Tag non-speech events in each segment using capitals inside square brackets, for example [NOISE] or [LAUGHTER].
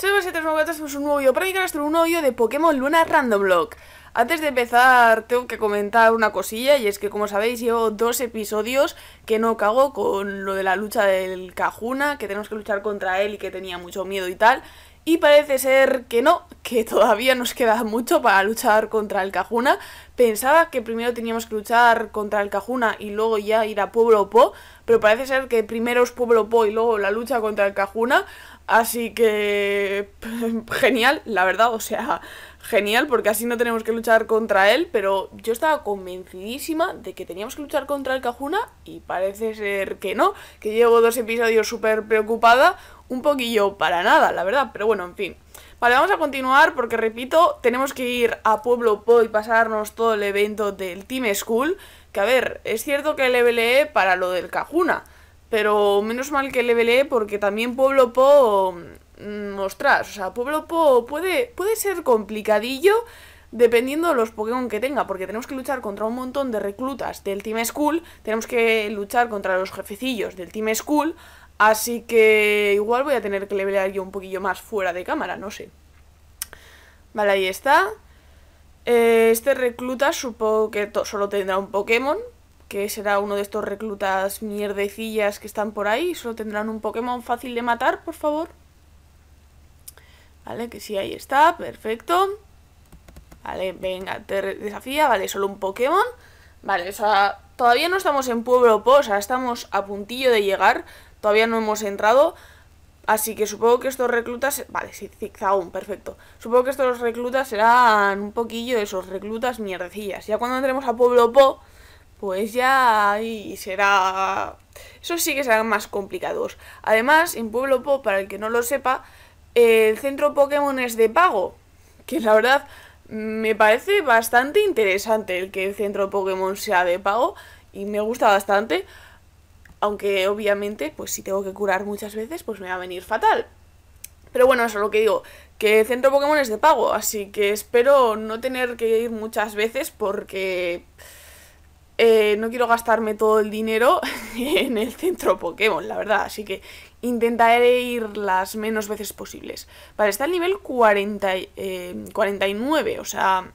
Soy Basetas Mogatas, un nuevo vídeo para un nuevo vídeo de Pokémon Luna Random Block. Antes de empezar, tengo que comentar una cosilla, y es que como sabéis, llevo dos episodios que no cago con lo de la lucha del Cajuna, que tenemos que luchar contra él y que tenía mucho miedo y tal. Y parece ser que no, que [LAUGHS] todavía nos queda mucho para luchar contra el Cajuna. Pensaba que primero teníamos que luchar contra el Cajuna y luego ya ir a Pueblo Po, pero parece ser que primero es Pueblo Po y luego la lucha contra el Cajuna. Así que [LAUGHS] genial, la verdad, o sea, genial porque así no tenemos que luchar contra él, pero yo estaba convencidísima de que teníamos que luchar contra el Cajuna y parece ser que no, que llevo dos episodios súper preocupada, un poquillo para nada, la verdad, pero bueno, en fin. Vale, vamos a continuar porque, repito, tenemos que ir a Pueblo Po y pasarnos todo el evento del Team School, que a ver, es cierto que el le para lo del Cajuna, pero menos mal que le porque también Pueblo Po... Mm, ostras, o sea, Pueblo Po puede, puede ser complicadillo dependiendo de los Pokémon que tenga, porque tenemos que luchar contra un montón de reclutas del Team School, tenemos que luchar contra los jefecillos del Team School, así que igual voy a tener que levelear yo un poquillo más fuera de cámara, no sé. Vale, ahí está. Eh, este recluta supongo que solo tendrá un Pokémon, que será uno de estos reclutas mierdecillas que están por ahí. Solo tendrán un Pokémon fácil de matar, por favor. Vale, que sí, ahí está, perfecto. Vale, venga, desafía, vale, solo un Pokémon. Vale, o sea, todavía no estamos en Pueblo Po, o sea, estamos a puntillo de llegar. Todavía no hemos entrado. Así que supongo que estos reclutas... Vale, sí, Zigzaún, perfecto. Supongo que estos reclutas serán un poquillo de esos reclutas mierdecillas. Ya cuando entremos a Pueblo Po pues ya ahí será... Eso sí que serán más complicados. Además, en Pueblo Pop, para el que no lo sepa, el centro Pokémon es de pago. Que la verdad me parece bastante interesante el que el centro Pokémon sea de pago y me gusta bastante. Aunque obviamente, pues si tengo que curar muchas veces, pues me va a venir fatal. Pero bueno, eso es lo que digo, que el centro Pokémon es de pago, así que espero no tener que ir muchas veces porque... Eh, no quiero gastarme todo el dinero [LAUGHS] en el centro Pokémon, la verdad. Así que intentaré ir las menos veces posibles. Vale, está el nivel 40, 49, eh, o sea,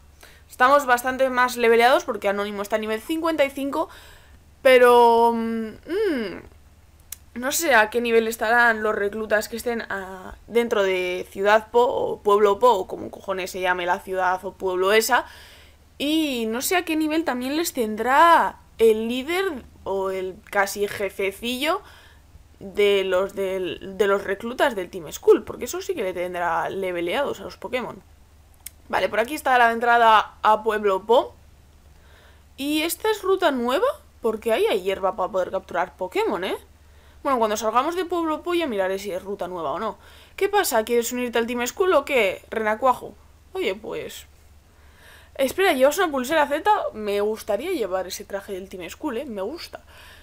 estamos bastante más leveleados porque Anónimo está a nivel 55, pero... Mm, mm, no sé a qué nivel estarán los reclutas que estén ah, dentro de Ciudad Po o Pueblo Po, o como cojones se llame la ciudad o pueblo esa, y no sé a qué nivel también les tendrá el líder o el casi jefecillo de los, de los reclutas del Team School, porque eso sí que le tendrá leveleados a los Pokémon. Vale, por aquí está la entrada a Pueblo Po. Y esta es ruta nueva, porque ahí hay hierba para poder capturar Pokémon, ¿eh? Bueno, cuando salgamos de Pueblo Po ya miraré si es ruta nueva o no. ¿Qué pasa? ¿Quieres unirte al Team School o qué, Renacuajo? Oye, pues Espera, ¿llevas una pulsera Z? Me gustaría llevar ese traje del Team School, ¿eh? Me gusta.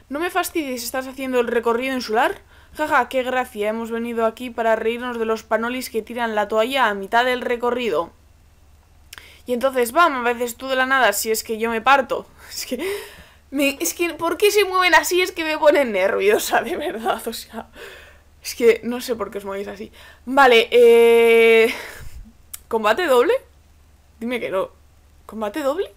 No me fastidies, ¿estás haciendo el recorrido insular? Jaja, qué gracia, hemos venido aquí para reírnos de los panolis que tiran la toalla a mitad del recorrido. Y entonces, vamos, a veces tú de la nada, si es que yo me parto. [LAUGHS] Es que... es que, ¿por qué se mueven así? Es que me ponen nerviosa, de verdad, o sea... Es que no sé por qué os movéis así. Vale, eh... ¿Combate doble? Dime que no. ¿Combate doble?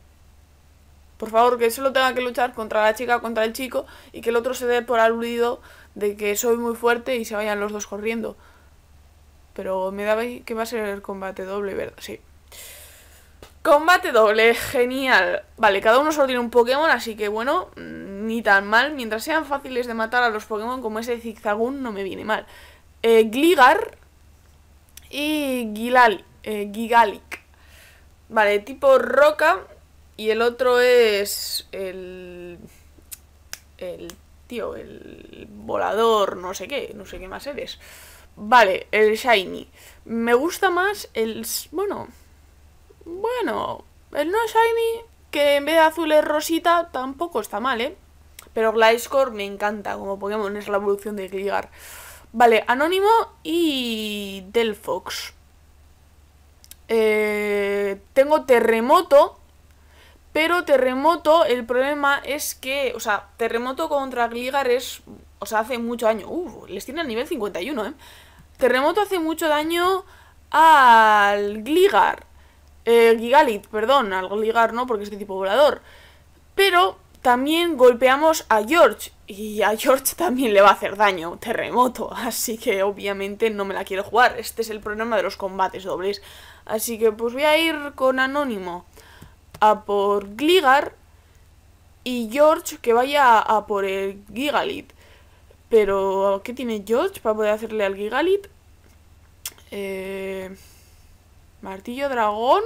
Por favor, que solo tenga que luchar contra la chica contra el chico y que el otro se dé por aludido de que soy muy fuerte y se vayan los dos corriendo. Pero me daba que va a ser el combate doble, ¿verdad? Sí. Combate doble, genial. Vale, cada uno solo tiene un Pokémon, así que bueno, mm, ni tan mal. Mientras sean fáciles de matar a los Pokémon como ese Zigzagoon, no me viene mal. Eh, Gligar y Gilal, eh, Vale, tipo roca. Y el otro es el... El... Tío, el volador, no sé qué, no sé qué más eres. Vale, el shiny. Me gusta más el... Bueno... Bueno... El no shiny, que en vez de azul es rosita, tampoco está mal, ¿eh? Pero Gliscor me encanta como Pokémon, es la evolución de Gligar. Vale, Anónimo y Delphox eh, tengo terremoto, pero terremoto, el problema es que, o sea, terremoto contra Gligar es, o sea, hace mucho daño. les tiene al nivel 51, ¿eh? Terremoto hace mucho daño al Gligar. Eh, Gigalit, perdón, al Gligar no, porque es de tipo volador. Pero también golpeamos a George. Y a George [LAUGHS] también le va a hacer daño, terremoto. Así que obviamente no me la quiero jugar. Este es el problema de los combates dobles. Así que pues voy a ir con Anónimo a por Gligar y George que vaya a por el Gigalit. Pero, ¿qué tiene George para poder hacerle al Gigalit? Eh, martillo dragón.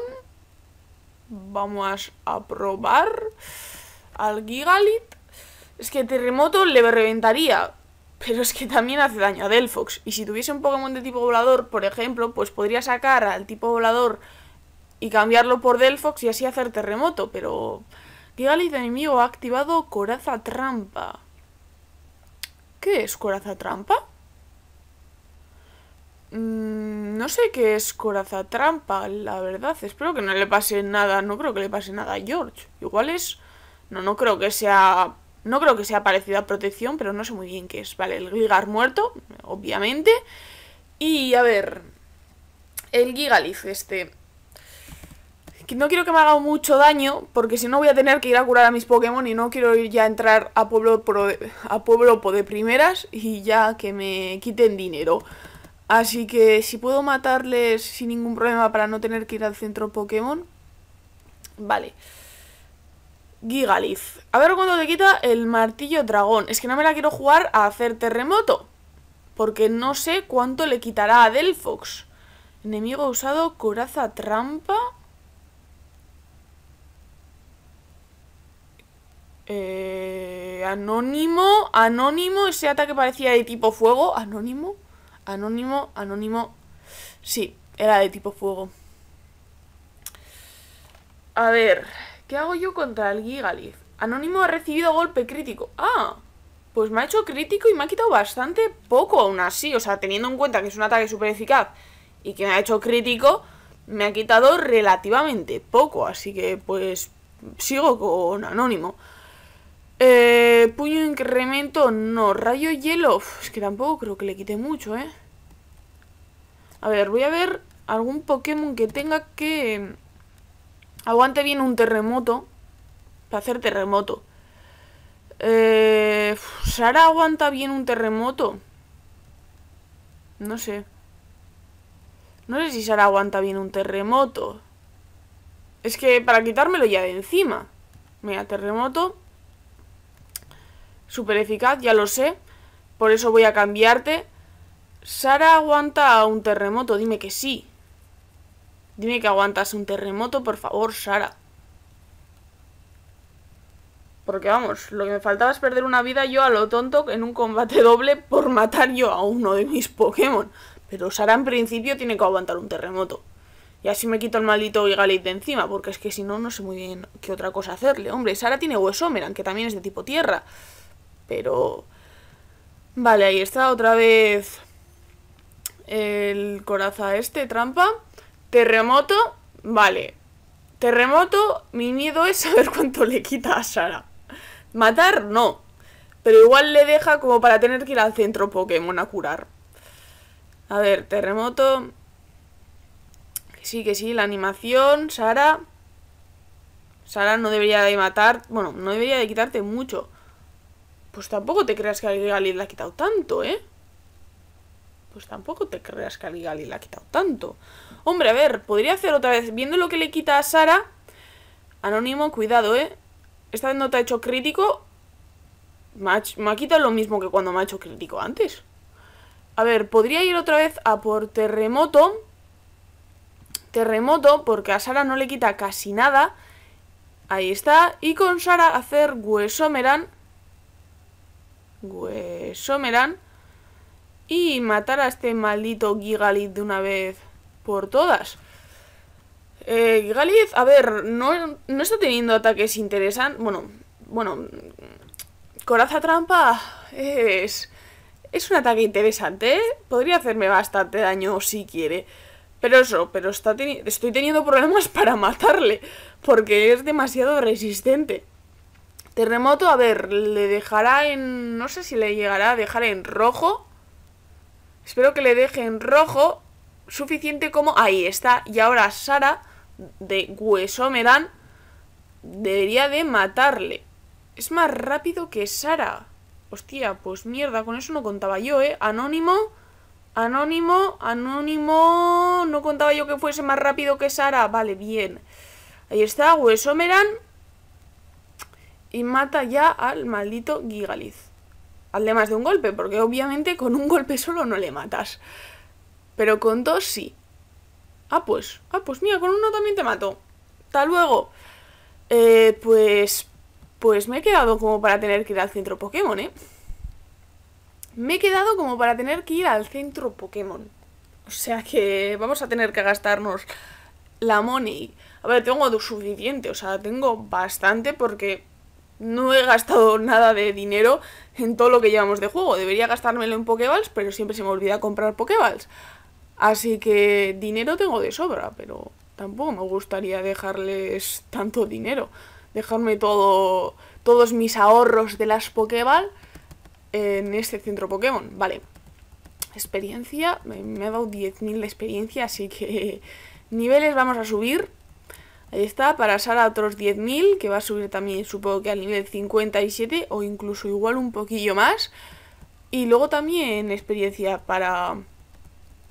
Vamos a probar al Gigalit. Es que terremoto le reventaría. Pero es que también hace daño a Delphox. Y si tuviese un Pokémon de tipo volador, por ejemplo, pues podría sacar al tipo volador y cambiarlo por Delphox y así hacer terremoto. Pero de enemigo ha activado Coraza Trampa. ¿Qué es Coraza Trampa? Mm, no sé qué es Coraza Trampa, la verdad. Espero que no le pase nada. No creo que le pase nada a George. Igual es... No, no creo que sea no creo que sea parecido a protección, pero no sé muy bien qué es. Vale, el Gligar muerto, obviamente. Y a ver, el Gigalith, este... No quiero que me haga mucho daño, porque si no voy a tener que ir a curar a mis Pokémon y no quiero ir ya a entrar a Pueblo, a pueblo de primeras y ya que me quiten dinero. Así que si puedo matarles sin ningún problema para no tener que ir al centro Pokémon... Vale. Gigalith A ver cuándo te quita el martillo dragón. Es que no me la quiero jugar a hacer terremoto. Porque no sé cuánto le quitará a Delfox. Enemigo usado, coraza trampa. Eh, anónimo, anónimo. Ese ataque parecía de tipo fuego. Anónimo, anónimo, anónimo. Sí, era de tipo fuego. A ver... ¿Qué hago yo contra el Gigalith? Anónimo ha recibido golpe crítico. ¡Ah! Pues me ha hecho crítico y me ha quitado bastante poco aún así. O sea, teniendo en cuenta que es un ataque súper eficaz y que me ha hecho crítico, me ha quitado relativamente poco. Así que, pues, sigo con Anónimo. Eh, puño incremento, no. Rayo hielo, es que tampoco creo que le quite mucho, ¿eh? A ver, voy a ver algún Pokémon que tenga que... Aguante bien un terremoto. Para hacer terremoto. Eh, Sara aguanta bien un terremoto. No sé. No sé si Sara aguanta bien un terremoto. Es que para quitármelo ya de encima. Mira, terremoto. Súper eficaz, ya lo sé. Por eso voy a cambiarte. Sara aguanta un terremoto, dime que sí. Dime que aguantas un terremoto, por favor, Sara. Porque vamos, lo que me faltaba es perder una vida yo a lo tonto en un combate doble por matar yo a uno de mis Pokémon. Pero Sara en principio tiene que aguantar un terremoto. Y así me quito el maldito Egalit de encima, porque es que si no, no sé muy bien qué otra cosa hacerle. Hombre, Sara tiene Huesomeran, que también es de tipo tierra. Pero... Vale, ahí está otra vez el coraza este, trampa. Terremoto, vale. Terremoto, mi miedo es [LAUGHS] saber cuánto le quita a Sara. Matar, no. Pero igual le deja como para tener que ir al centro Pokémon a curar. A ver, terremoto. Que sí, que sí, la animación, Sara. Sara no debería de matar. Bueno, no debería de quitarte mucho. Pues tampoco te creas que alguien Galil le ha quitado tanto, ¿eh? pues tampoco te creas que a Ligali ha quitado tanto. Hombre, a ver, podría hacer otra vez. Viendo lo que le quita a Sara. Anónimo, cuidado, ¿eh? Esta vez no te ha hecho crítico. Me me ha quitado lo mismo que cuando me ha hecho crítico antes. A ver, podría ir otra vez a por terremoto. Terremoto, porque a Sara no le quita casi nada. Ahí está. Y con Sara hacer Huesomeran. Huesomeran y matar a este maldito Gigalith de una vez por todas. Eh, Gigalith, a ver, no, no está teniendo ataques interesantes. Bueno, bueno, Coraza Trampa es, es un ataque interesante. ¿eh? Podría hacerme bastante daño si quiere. Pero eso, pero está estoy teniendo problemas [LAUGHS] para matarle, porque es demasiado resistente. Terremoto, a ver, le dejará en... no sé si le llegará a dejar en rojo. Espero que le dejen rojo suficiente como... Ahí está. Y ahora Sara, de Hueso debería de matarle. Es más rápido que Sara. Hostia, pues mierda, con eso no contaba yo, ¿eh? Anónimo, anónimo, anónimo... No contaba yo que fuese más rápido que Sara. Vale, bien. Ahí está, Hueso Y mata ya al maldito Gigaliz hazle más de un golpe, porque obviamente con un golpe solo no le matas. Pero con dos sí. Ah, pues, ah, pues mira, con uno también te mato. Hasta luego. Eh, pues, pues me he quedado como para tener que ir al centro Pokémon, ¿eh? Me he quedado como para tener que ir al centro Pokémon. O sea que vamos a tener que gastarnos la money. A ver, tengo suficiente, o sea, tengo bastante porque no he gastado nada de dinero en todo lo que llevamos de juego. Debería gastármelo en Pokéballs, pero siempre se me olvida comprar Pokéballs. Así que dinero tengo de sobra, pero tampoco me gustaría dejarles tanto dinero. Dejarme todo, todos mis ahorros de las Pokéball en este centro Pokémon. Vale. Experiencia. Me, me ha dado 10.000 de experiencia, así que [LAUGHS] niveles vamos a subir Ahí está, para Sara otros 10.000, que va a subir también supongo que al nivel 57 o incluso igual un poquillo más. Y luego también experiencia para,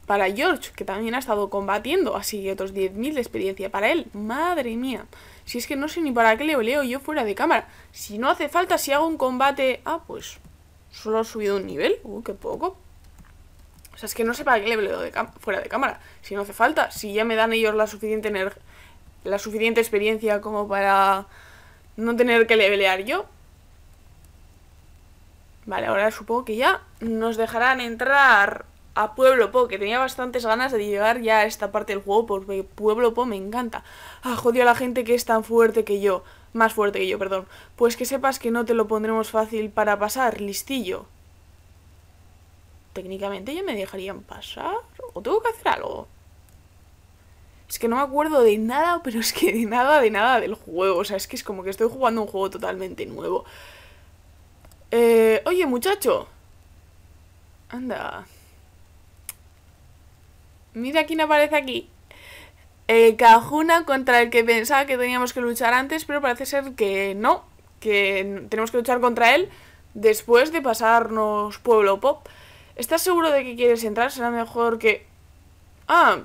para George, que también ha estado combatiendo, así que otros 10.000 de experiencia para él. Madre mía, si es que no sé ni para qué le leo yo fuera de cámara. Si no hace falta, si hago un combate... Ah, pues solo ha subido un nivel, uh, qué poco. O sea, es que no sé para qué le leo fuera de cámara. Si no hace falta, si ya me dan ellos la suficiente energía la suficiente experiencia como para no tener que levelear yo. Vale, ahora supongo que ya nos dejarán entrar a Pueblo Po, que tenía bastantes ganas de llegar ya a esta parte del juego porque Pueblo Po me encanta. Ah, jodido a la gente que es tan fuerte que yo, más fuerte que yo, perdón. Pues que sepas que no te lo pondremos fácil para pasar, listillo. Técnicamente ya me dejarían pasar, o tengo que hacer algo. Es que no me acuerdo de nada, [LAUGHS] pero es que de nada, de nada del juego. O sea, es que es como que estoy jugando un juego totalmente nuevo. Eh, oye, muchacho. Anda. Mira quién aparece aquí. el eh, Cajuna contra el que pensaba que teníamos que luchar antes, pero parece ser que no. Que tenemos que luchar contra él después de pasarnos Pueblo Pop. ¿Estás seguro de que quieres entrar? Será mejor que... Ah,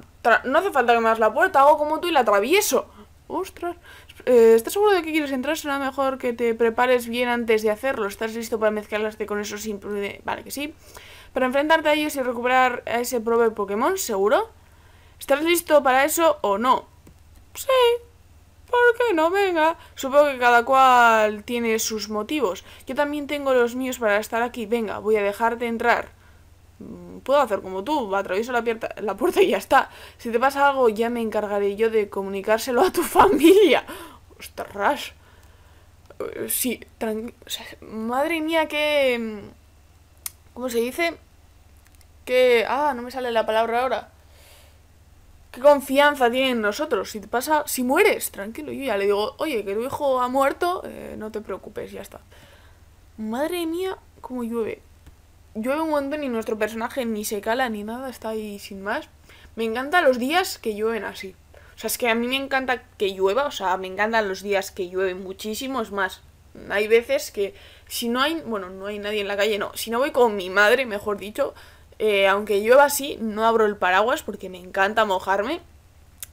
no hace falta que me la puerta, hago como tú y la atravieso. Ostras. Eh, ¿Estás seguro de que quieres entrar? Será mejor que te prepares bien antes de hacerlo. ¿Estás listo para mezclarte con esos imprudentes? Vale, que sí. Para enfrentarte a ellos y recuperar a ese prove Pokémon, ¿seguro? ¿Estás listo para eso o no? Sí. ¿Por qué no? Venga. Supongo que cada cual tiene sus motivos. Yo también tengo los míos para estar aquí. Venga, voy a dejarte entrar. Mm, puedo hacer como tú, atravieso la, la puerta y ya está. Si te pasa algo, ya me encargaré yo de comunicárselo a tu [LAUGHS] familia. Ostras. Eh, sí, madre mía, que... Mm, ¿Cómo se dice? Que... Ah, no me sale la palabra ahora. ¿Qué confianza tiene en nosotros? Si te pasa, si mueres, tranquilo. Yo ya le digo, oye, que tu hijo ha muerto, eh, no te preocupes, ya está. Madre mía, cómo llueve llueve un montón y nuestro personaje ni se cala ni nada, está ahí sin más. Me encantan los días que llueven así. O sea, es que a mí me encanta que llueva, o sea, me encantan los días que llueve muchísimo, es más. Hay veces que si no hay, bueno, no hay nadie en la calle, no, si no voy con mi madre, mejor dicho, eh, aunque llueva así, no abro el paraguas porque me encanta mojarme.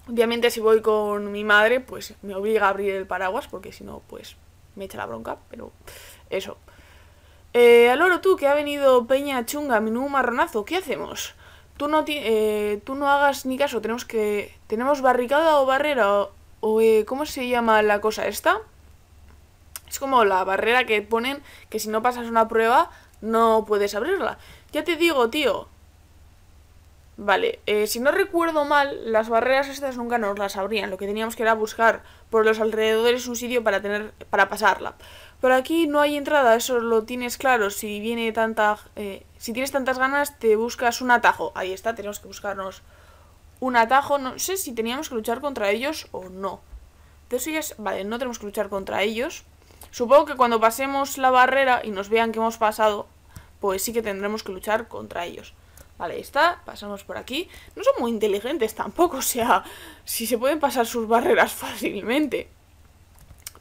Obviamente si voy con mi madre, pues me obliga a abrir el paraguas porque si no, pues me echa la bronca, pero eso. Eh, al tú, que ha venido Peña Chunga, menú marronazo, ¿qué hacemos? Tú no, eh, tú no hagas ni caso, tenemos que... ¿Tenemos barricada o barrera? Eh, cómo se llama la cosa esta? Es como la barrera que ponen que si no pasas una prueba no puedes abrirla. Ya te digo, tío. Vale, eh, si no recuerdo mal, las barreras estas nunca nos las abrían. Lo que teníamos que era buscar por los alrededores un sitio para, tener, para pasarla. Por aquí no hay entrada, eso lo tienes claro. Si viene tanta. Eh, si tienes tantas ganas, te buscas un atajo. Ahí está, tenemos que buscarnos un atajo. No sé si teníamos que luchar contra ellos o no. De Vale, no tenemos que luchar contra ellos. Supongo que cuando pasemos la barrera y nos vean que hemos pasado, pues sí que tendremos que luchar contra ellos. Vale, ahí está, pasamos por aquí. No son muy inteligentes tampoco, o sea, si se pueden pasar sus barreras [LAUGHS] fácilmente.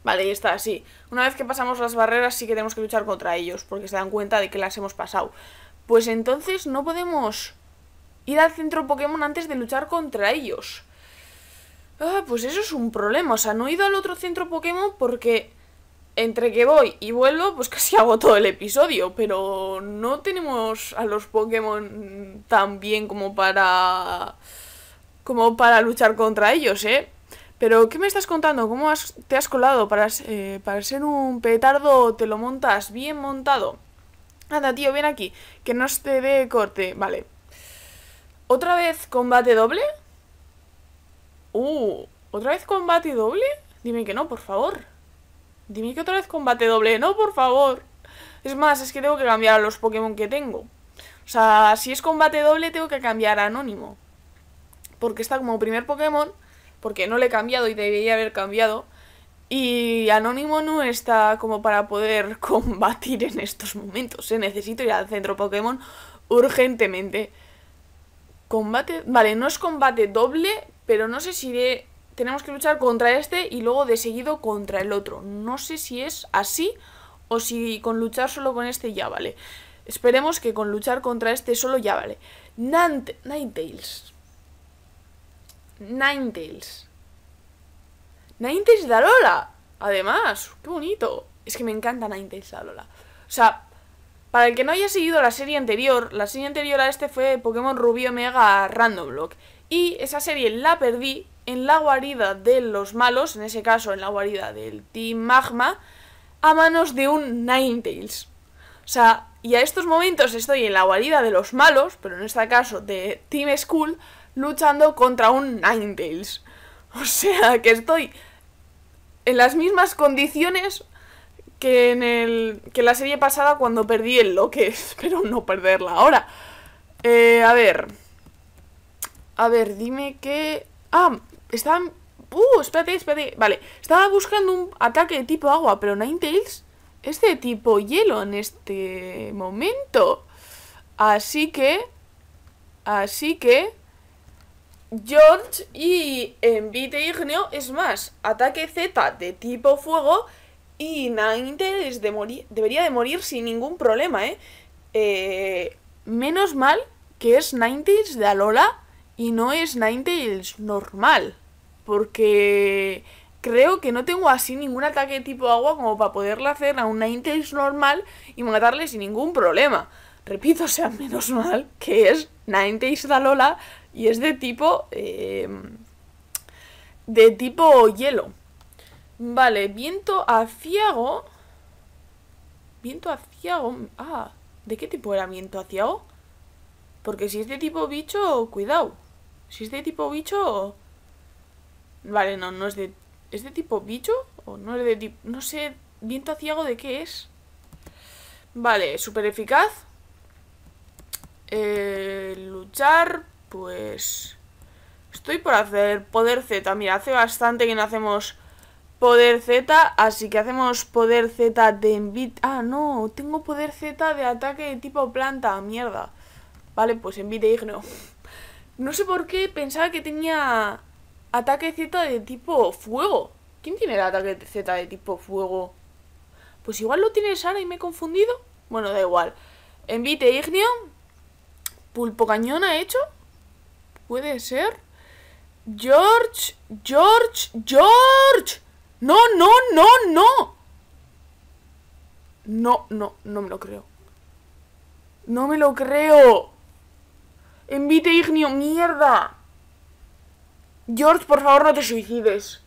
Vale, y está así. Una vez que pasamos las barreras sí que tenemos que luchar contra ellos, porque se dan cuenta de que las hemos pasado. Pues entonces no podemos ir al centro Pokémon antes de luchar contra ellos. Ah, pues eso es un problema. O sea, no he ido al otro centro Pokémon porque entre que voy y vuelvo, pues [LAUGHS] casi hago todo el episodio. Pero no tenemos a los Pokémon tan bien como para... como para luchar contra ellos, ¿eh? Pero, ¿qué me estás contando? ¿Cómo te has colado? Eh, para, ser un petardo te lo montas bien montado. Anda, tío, ven aquí, que no te dé corte. Vale. ¿Otra vez combate doble? Uh, ¿otra vez combate doble? Dime que no, por favor. Dime que otra vez combate doble. No, por favor. Es más, es que tengo que cambiar a los Pokémon que tengo. O sea, si es combate doble tengo que cambiar a Anónimo. Porque está como primer Pokémon porque no le he cambiado y debería haber cambiado. Y Anónimo no está como para poder [LAUGHS] combatir en estos momentos. Se necesito ir al centro Pokémon urgentemente. Combate. Vale, no es combate doble, pero no sé si tenemos que luchar contra este y luego de seguido contra el otro. No sé si es así o si con luchar solo con este ya vale. Esperemos que con luchar contra este solo ya vale. Nant Ninetales. Ninetales de Alola. Además, qué bonito. Es que me encanta Ninetales de Alola. O sea, para el que no haya seguido la serie anterior, la serie anterior a este fue Pokémon Rubio Omega Random Block. Y esa serie la perdí en la guarida de los malos, en ese caso en la guarida del Team Magma, a manos de un Ninetales. O sea, y a estos momentos estoy en la guarida de los malos, pero en este caso de Team School, luchando contra un Ninetales. O sea, que estoy en las mismas condiciones que en el que la serie pasada cuando perdí el lo que [LAUGHS] espero no perderla ahora. Eh, a ver. A ver, dime que... Ah, están... Uh, espérate, espérate. Vale, estaba buscando un ataque de tipo agua, pero Ninetales es de tipo hielo en este momento. Así que... Así que... George y Envite Igneo es más, ataque Z de tipo fuego y Ninetales de debería de morir sin ningún problema, ¿eh? eh menos mal que es Ninetales de Alola y no es Ninetales normal. Porque creo que no tengo así ningún ataque tipo agua como para poderle hacer a un Ninetales normal y matarle sin ningún problema repito, o sea, menos mal, que es da Lola y es de tipo... Em, de tipo hielo. Vale, viento aciago. Viento aciago. Ah, ¿de qué tipo era viento aciago? Porque si es de tipo bicho, cuidado. Si es de tipo bicho... Vale, no, no es de... ¿Es de tipo bicho? ¿O no es de tipo...? No sé, viento aciago de qué es. Vale, súper eficaz. Eh, luchar, pues... Estoy por hacer poder Z. Mira, hace bastante que no hacemos poder Z, así que hacemos poder Z de envite. Ah, no, tengo poder Z de ataque de tipo planta, mierda. Vale, pues envite ignio... No sé por qué pensaba que tenía ataque Z de tipo fuego. ¿Quién tiene el ataque Z de tipo fuego? Pues igual lo tiene Sara y me he confundido. Bueno, da igual. Envite ignio... Pulpo Cañón ha hecho. Puede ser. George, George, George. No, no, no, no. No, no, no me lo creo. No me lo creo. Envite Ignio, mierda. George, por favor, no te suicides.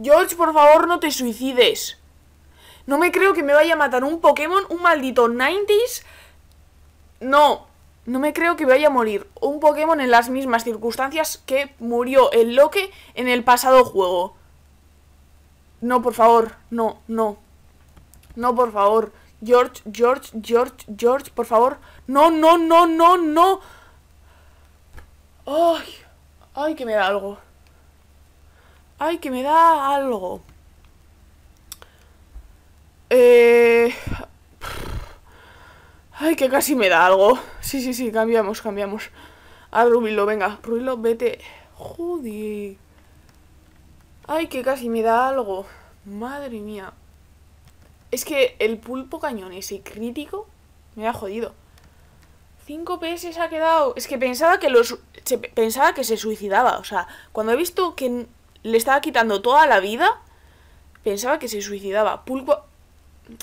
George, por favor, no te suicides. No me creo que me vaya a matar un Pokémon, un maldito 90s. No. No me creo que vaya a morir un Pokémon en las mismas circunstancias que murió el Loki en el pasado juego. No, por favor, no, no. No, por favor. George, George, George, George, por favor. No, no, no, no, no. Ay, ay, que me da algo. Ay, que me da algo. Eh... Ay, que casi me da algo. Sí, sí, sí, cambiamos, cambiamos. A Rubilo, venga. Rubilo, vete. Joder. Ay, que casi me da algo. Madre mía. Es que el pulpo cañón ese crítico me ha jodido. 5 PS ha quedado. Es que pensaba que los pensaba que se suicidaba, o sea, cuando he visto que le estaba quitando toda la vida, pensaba que se suicidaba. Pulpo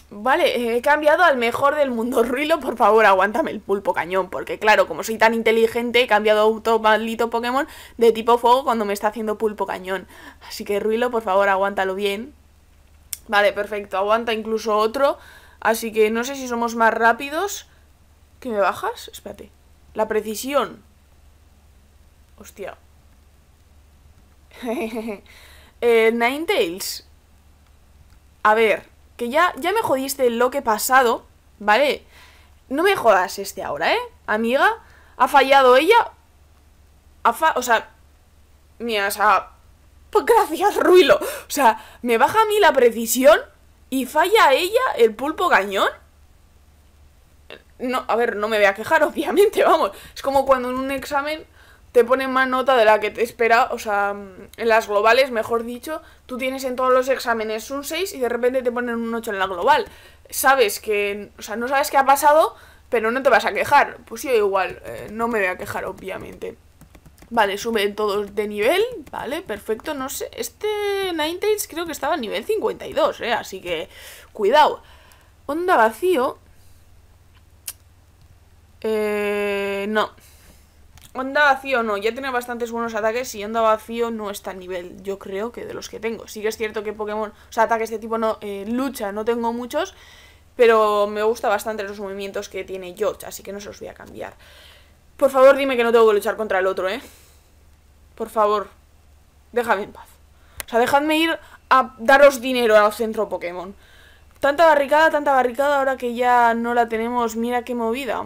Vale, eh, he cambiado al mejor del mundo. [LAUGHS] Ruilo, por favor, aguántame el pulpo cañón. Porque claro, como soy tan inteligente, he cambiado a otro maldito Pokémon de tipo fuego cuando me está haciendo pulpo cañón. Así que Ruilo, por favor, aguántalo bien. Vale, perfecto. Aguanta incluso otro. Así que no sé si somos más rápidos. ¿Qué me bajas? Espérate. La precisión. Hostia. [LAUGHS] eh, Ninetales. A ver, que ya, ya me jodiste lo que pasado, ¿vale? No me jodas este ahora, ¿eh? Amiga, ha fallado ella. Ha o sea, mira, o sea, [LAUGHS] gracias, Ruilo. O sea, me baja a mí la precisión y falla ella el pulpo gañón No, a ver, no me voy a quejar, [LAUGHS] obviamente, vamos. Es como cuando en un examen te ponen más nota de la que te espera, o sea, mm, en las globales, mejor dicho, tú tienes en todos los exámenes un 6 y de repente te ponen un 8 en la global. Sabes que, o sea, no sabes qué ha pasado, pero no te vas a quejar. Pues yo igual, eh, no me voy a quejar, obviamente. Vale, suben todos de nivel, vale, perfecto, no sé, este Ninetales creo que estaba a nivel 52, eh, así que cuidado. Onda vacío. Eh, no. Onda vacío no, ya tiene bastantes buenos ataques y onda vacío no está al nivel, yo creo que de los que tengo. Sí que es cierto que Pokémon, o sea, ataques de tipo no, eh, lucha no tengo muchos, pero me gusta bastante los movimientos que tiene George, así que no se los voy a cambiar. Por favor, dime que no tengo que luchar contra el otro, ¿eh? Por favor, déjame en paz. O sea, dejadme ir a daros dinero al centro Pokémon. Tanta barricada, tanta barricada, ahora que ya no la tenemos, mira qué movida.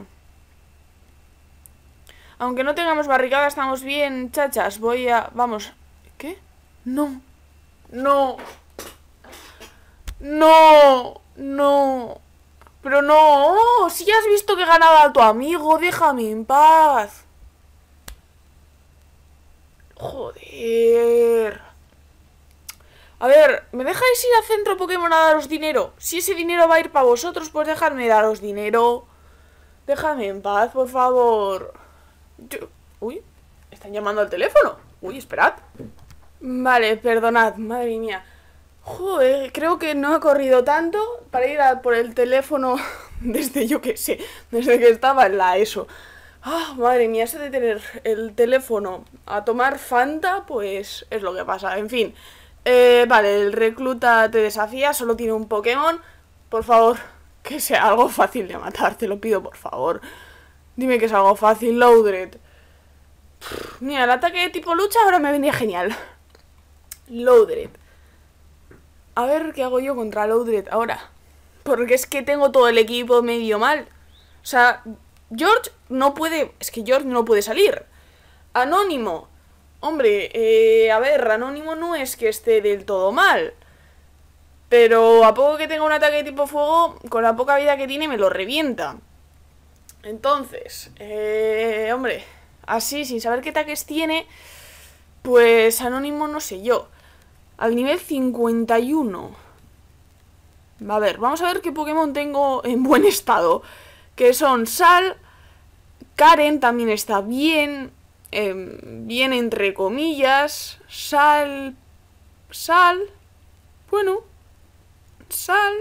Aunque no tengamos barricada, estamos bien, chachas. Voy a... Vamos. ¿Qué? No. No. No. No. Pero no. Oh, si has visto que ganaba a tu amigo, déjame en paz. Joder. A ver, ¿me dejáis ir al centro Pokémon a daros dinero? Si ese dinero va a ir para vosotros, pues dejadme daros dinero. Déjame en paz, por favor. Uy, están llamando al teléfono. Uy, esperad. Vale, perdonad, madre mía. Joder, creo que no he corrido tanto para ir a por el teléfono [LAUGHS] desde yo que sé, desde que estaba en la ESO. Ah, madre mía, ese de tener el teléfono a tomar Fanta, pues es lo que pasa. En fin, eh, vale, el recluta te desafía, solo tiene un Pokémon. Por favor, que sea algo fácil de matar, te lo pido por favor. Dime que es algo fácil, Loudred. mira, el ataque de tipo lucha ahora me vendría genial. Loudred. A ver qué hago yo contra Loudred ahora. Porque es que tengo todo el equipo medio mal. O sea, George no puede... Es que George no puede salir. Anónimo. Hombre, eh, a ver, Anónimo no es que esté del todo mal. Pero a poco que tenga un ataque de tipo fuego, con la poca vida que tiene me lo revienta. Entonces, eh, hombre, así, sin saber qué ataques tiene, pues anónimo no sé yo. Al nivel 51. A ver, vamos a ver qué Pokémon tengo en buen estado. Que son Sal, Karen también está bien, em, bien entre comillas, Sal, Sal, bueno, Sal.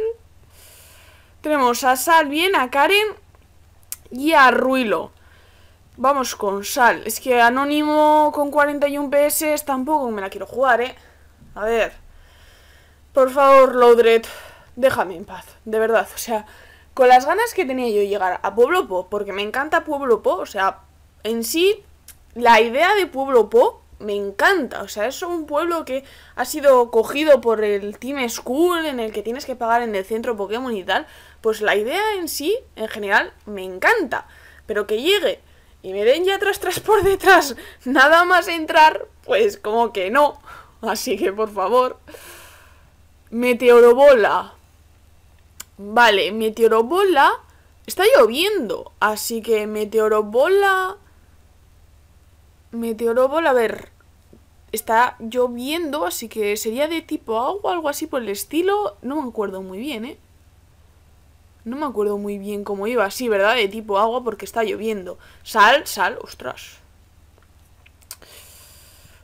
Tenemos a Sal bien, a Karen y a Ruilo. Vamos con Sal. Es que Anónimo con 41 PS tampoco me la quiero jugar, ¿eh? A ver. Por favor, loudred déjame en paz. De verdad, o sea, con las ganas que tenía yo llegar a Pueblo Po, porque me encanta Pueblo Po, o sea, en sí, la idea de Pueblo Po me encanta. O sea, es un pueblo que ha sido cogido por el Team School, en el que tienes que pagar en el centro Pokémon y tal. Pues la idea en sí, en general, me encanta. Pero que llegue y me den ya tras tras por detrás, nada más entrar, pues como que no. Así que por favor. Meteorobola. Vale, meteorobola. Está lloviendo, así que meteorobola Meteoróbola, a ver, está lloviendo, así que sería de tipo agua, algo así por el estilo. No me acuerdo muy bien, ¿eh? No me acuerdo muy bien cómo iba. así, ¿verdad? De tipo agua porque está lloviendo. Sal, sal, ostras.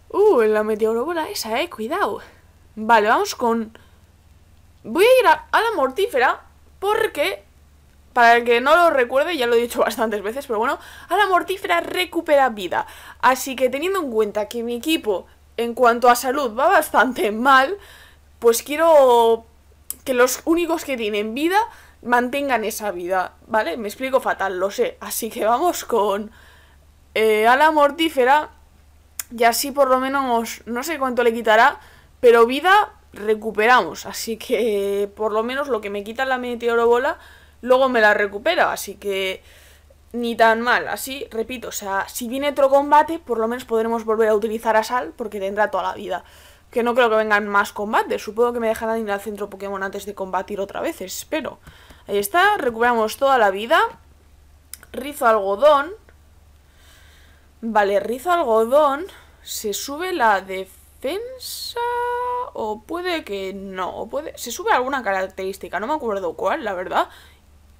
Uh, la meteoróbola esa, eh. Cuidado. Vale, vamos con... Voy a ir a la mortífera porque para el que no lo recuerde, ya lo he dicho [LAUGHS] bastantes veces, pero bueno, la Mortífera recupera vida. Así que teniendo en cuenta que mi equipo, en cuanto a salud, va bastante [LAUGHS] mal, pues quiero que los únicos que tienen vida mantengan esa vida, ¿vale? Me explico fatal, lo sé. Así que vamos con eh, a ala mortífera y así por lo menos no sé cuánto le quitará, pero vida recuperamos. Así que por lo menos lo que me quita la meteorobola luego me la recupera, así que ni tan mal. Así, repito, o sea, si viene otro combate, por lo menos podremos volver a utilizar a Sal porque tendrá toda la vida. Que no creo que vengan más combates, supongo que me dejarán ir al centro Pokémon antes de combatir otra vez, espero. Ahí está, recuperamos toda la vida. Rizo algodón. Vale, rizo algodón. Se sube la defensa... O puede que no, puede... Se sube alguna característica, no me acuerdo cuál, la verdad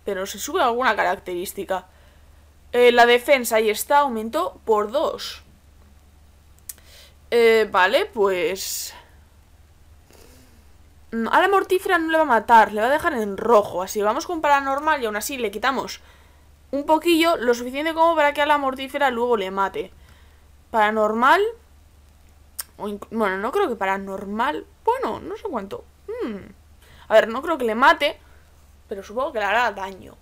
pero se sube alguna característica. Eh, la defensa, ahí está, aumentó por 2. Eh, vale, pues... Mm, a la mortífera no le va a matar, le va a dejar en rojo. Así vamos con paranormal y aún así le quitamos un poquillo, lo suficiente como para que a la mortífera luego le mate. Paranormal... bueno, no creo que paranormal... Bueno, no sé cuánto. Mm. A ver, no creo que le mate, pero supongo que le hará daño.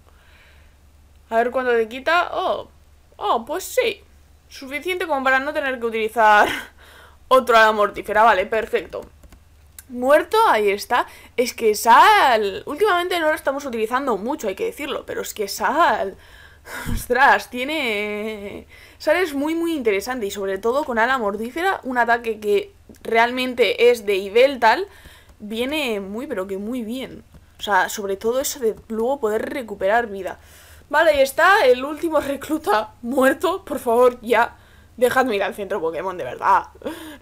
A ver cuánto te quita. Oh, oh, pues sí. Suficiente como para no tener que utilizar [LAUGHS] otro ala mortífera. Vale, perfecto. Muerto, ahí está. Es que Sal... Últimamente no lo estamos utilizando mucho, hay que decirlo, pero es que Sal... [LAUGHS] Ostras, tiene... Sal es muy, muy interesante y sobre todo con ala mortífera, un ataque que realmente es de nivel tal, viene muy, pero que muy bien. O sea, sobre todo eso de luego poder recuperar vida. Vale, ahí está el último [LAUGHS] recluta muerto. Por favor, ya. Dejadme ir al centro Pokémon, de verdad.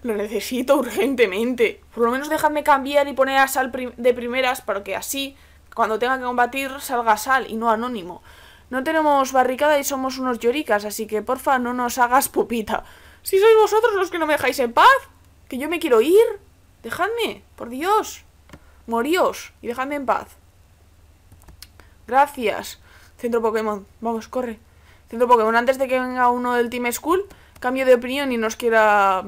Lo necesito urgentemente. Por lo menos dejadme cambiar y poner a Sal de primeras para que así, cuando tenga que combatir, salga Sal y no Anónimo. No tenemos barricada y somos unos lloricas, así que porfa no nos hagas pupita. Si sois vosotros los que no me dejáis en paz, que yo me quiero ir. Dejadme, por Dios. Moríos y dejadme en paz. Gracias. Centro Pokémon. Vamos, corre. Centro Pokémon, antes de que venga uno del Team School, Cambio de opinión y nos quiera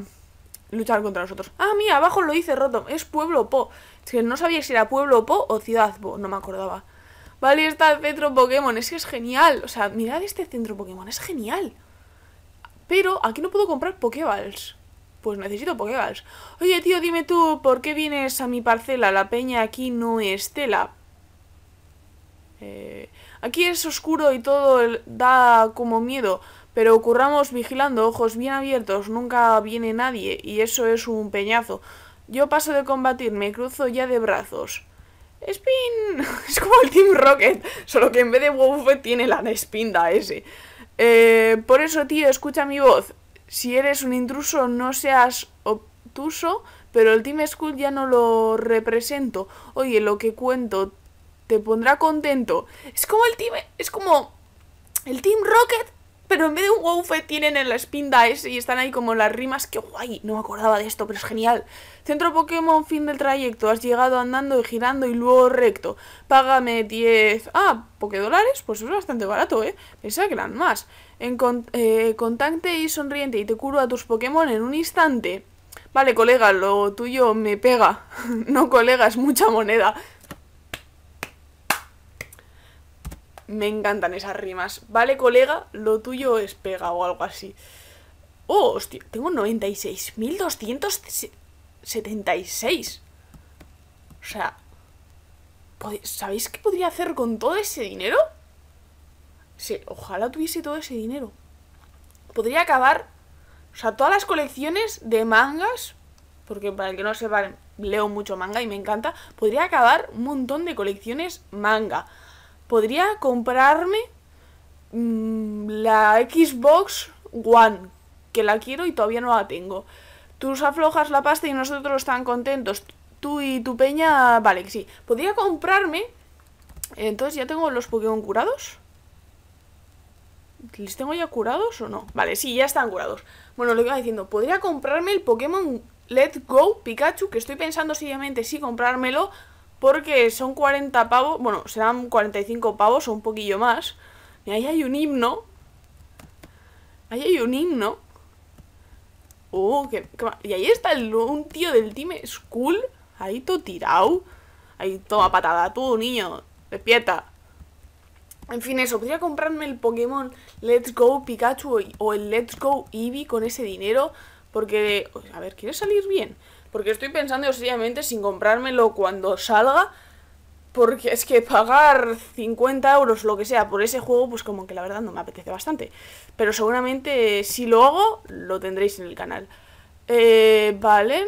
luchar contra nosotros. Ah, mira, abajo lo dice roto. Es Pueblo Po. Es que no sabía si era Pueblo Po o Ciudad Po. No me acordaba. Vale, está el centro Pokémon. Es que es genial. O sea, mirad este centro Pokémon. Es genial. Pero aquí no puedo comprar Pokéballs. Pues necesito Pokéballs. Oye, tío, dime tú, ¿por qué vienes a mi parcela? La peña aquí no es tela. Eh, aquí es oscuro y todo da como miedo, pero curramos vigilando, ojos bien abiertos, nunca viene nadie, y eso es un peñazo. Yo paso de combatir, me cruzo ya de brazos. Spin... [LAUGHS] es como el Team Rocket, solo que en vez de Wobbuffet tiene la espinha ese. Eh, por eso, tío, escucha mi voz. Si eres un intruso, no seas obtuso, pero el Team School ya no lo represento. Oye, lo que cuento te pondrá contento. Es como el Team... Es como... El Team Rocket, pero en vez de un wowfet tienen en la espinda ese y están ahí como las rimas. ¡Qué guay! No me acordaba de esto, pero es genial. Centro Pokémon, fin del trayecto. Has llegado andando y girando y luego recto. Págame 10... Ah, Dólares. pues es bastante barato, ¿eh? Pensaba que eran más en eh, contacte y sonriente y te curo a tus Pokémon en un instante. Vale, colega, lo tuyo me pega. [LAUGHS] no, colega, es mucha moneda. Me encantan esas rimas. Vale, colega, lo tuyo es pega o algo así. Oh, hostia, tengo 96.276. O sea, ¿sabéis qué podría hacer con todo ese dinero? Sí, ojalá tuviese todo ese dinero. Podría acabar, o sea, todas las colecciones de mangas, porque para el que no sepa, leo mucho manga y me encanta, podría acabar un montón de colecciones manga. Podría comprarme mm, la Xbox One, que la quiero y todavía no la tengo. Tú aflojas la pasta y nosotros están contentos. Tú y tu peña, vale, sí. Podría comprarme... Entonces ya tengo los Pokémon curados. ¿Les tengo ya curados o no? Vale, sí, ya están curados. Bueno, lo que iba diciendo, podría comprarme el Pokémon Let's Go Pikachu, que estoy pensando seriamente si comprármelo, porque son 40 pavos, bueno, serán 45 pavos o un poquillo más. Y ahí hay un himno. Ahí hay un himno. Oh, qué, y ahí está un tío del Team School, ahí todo tirado. Ahí toma patada, tú, niño, despierta. En fin, eso, podría comprarme el Pokémon Let's Go Pikachu o el Let's Go Eevee con ese dinero. Porque, a ver, ¿quiere salir bien. Porque estoy pensando seriamente sin comprármelo cuando salga. Porque es que pagar 50 euros, lo que sea, por ese juego, pues como que la verdad no me apetece bastante. Pero seguramente si lo hago, lo tendréis en el canal. Eh, vale.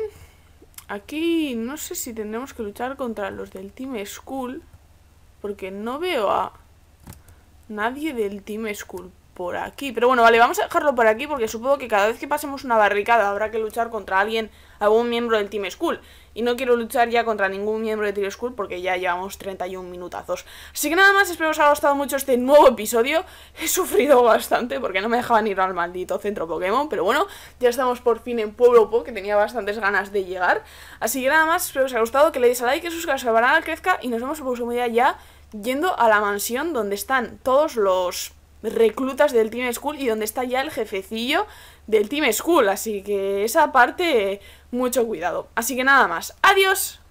Aquí no sé si tendremos que luchar contra los del Team School. Porque no veo a... Nadie del Team School por aquí. Pero bueno, vale, vamos a dejarlo por aquí porque supongo que cada vez que pasemos una barricada habrá que luchar contra alguien, algún miembro del Team School. Y no quiero luchar ya contra ningún miembro de Team School porque ya llevamos 31 minutazos. Así que nada más, espero que os haya gustado mucho este nuevo episodio. He sufrido bastante porque no me dejaban ir al maldito centro Pokémon, pero bueno, ya estamos por fin en Pueblo Po, que tenía bastantes ganas de llegar. Así que nada más, espero que os haya gustado, que le deis a like, que suscribáis al canal, crezca y nos vemos el próximo día ya yendo a la mansión donde están todos los reclutas del Team School y donde está ya el jefecillo del Team School. Así que esa parte, mucho cuidado. Así que nada más. Adiós.